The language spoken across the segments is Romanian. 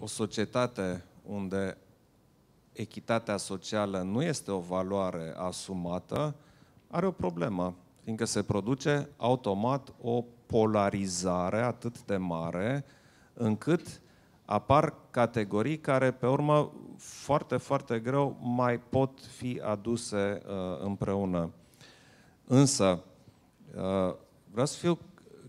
o societate unde echitatea socială nu este o valoare asumată, are o problemă, fiindcă se produce automat o polarizare atât de mare, încât apar categorii care, pe urmă, foarte, foarte greu mai pot fi aduse uh, împreună. Însă, uh, vreau să fiu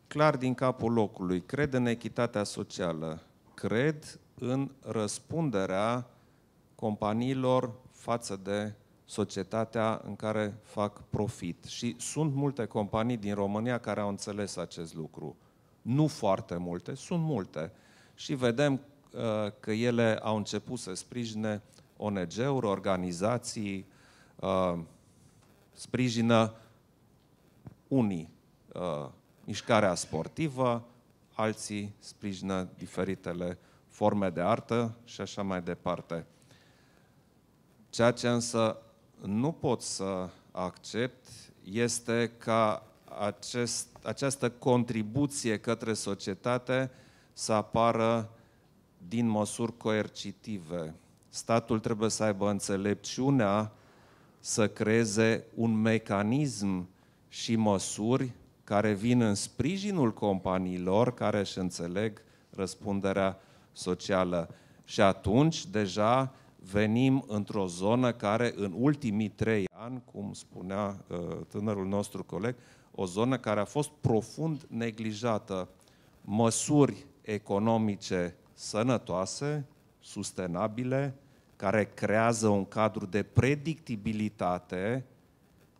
clar din capul locului. Cred în echitatea socială. Cred în răspunderea companiilor față de societatea în care fac profit. Și sunt multe companii din România care au înțeles acest lucru. Nu foarte multe, sunt multe. Și vedem uh, că ele au început să sprijine ONG-uri, organizații, uh, sprijină unii uh, mișcarea sportivă, alții sprijină diferitele forme de artă și așa mai departe. Ceea ce însă nu pot să accept este ca acest, această contribuție către societate să apară din măsuri coercitive. Statul trebuie să aibă înțelepciunea să creeze un mecanism și măsuri care vin în sprijinul companiilor care își înțeleg răspunderea socială. Și atunci deja venim într-o zonă care în ultimii trei ani, cum spunea uh, tânărul nostru coleg, o zonă care a fost profund neglijată. Măsuri economice sănătoase, sustenabile, care creează un cadru de predictibilitate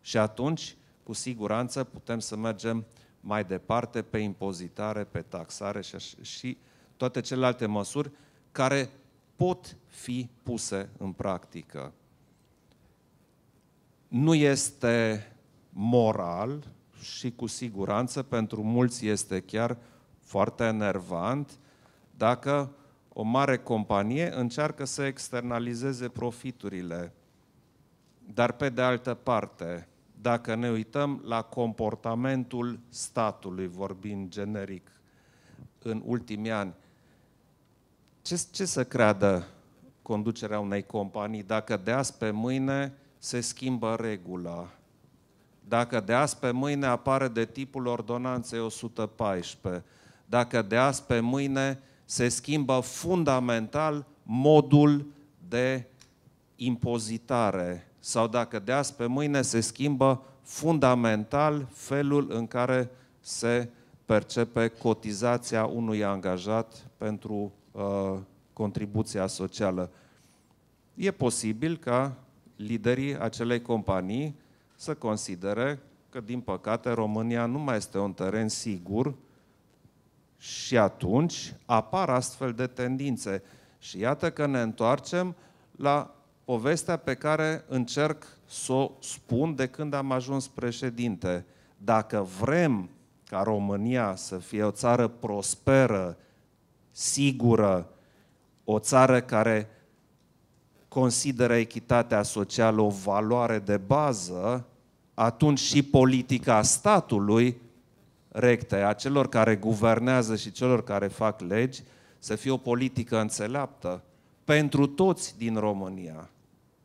și atunci, cu siguranță, putem să mergem mai departe pe impozitare, pe taxare și, și toate celelalte măsuri care pot fi puse în practică. Nu este moral și cu siguranță pentru mulți este chiar foarte enervant dacă o mare companie încearcă să externalizeze profiturile. Dar pe de altă parte, dacă ne uităm la comportamentul statului, vorbind generic, în ultimii ani, ce, ce să creadă conducerea unei companii dacă de azi pe mâine se schimbă regula? Dacă de azi pe mâine apare de tipul ordonanței 114? Dacă de azi pe mâine se schimbă fundamental modul de impozitare sau dacă de azi pe mâine se schimbă fundamental felul în care se percepe cotizația unui angajat pentru Uh, contribuția socială. E posibil ca liderii acelei companii să considere că, din păcate, România nu mai este un teren sigur și atunci apar astfel de tendințe. Și iată că ne întoarcem la povestea pe care încerc să o spun de când am ajuns președinte. Dacă vrem ca România să fie o țară prosperă, sigură, o țară care consideră echitatea socială o valoare de bază, atunci și politica statului recte, a celor care guvernează și celor care fac legi, să fie o politică înțeleaptă pentru toți din România.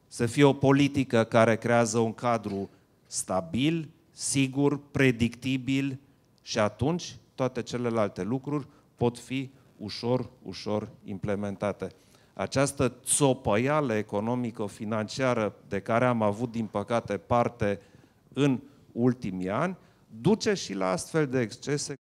Să fie o politică care creează un cadru stabil, sigur, predictibil și atunci toate celelalte lucruri pot fi ușor, ușor implementate. Această țopăială economico-financiară de care am avut, din păcate, parte în ultimii ani, duce și la astfel de excese.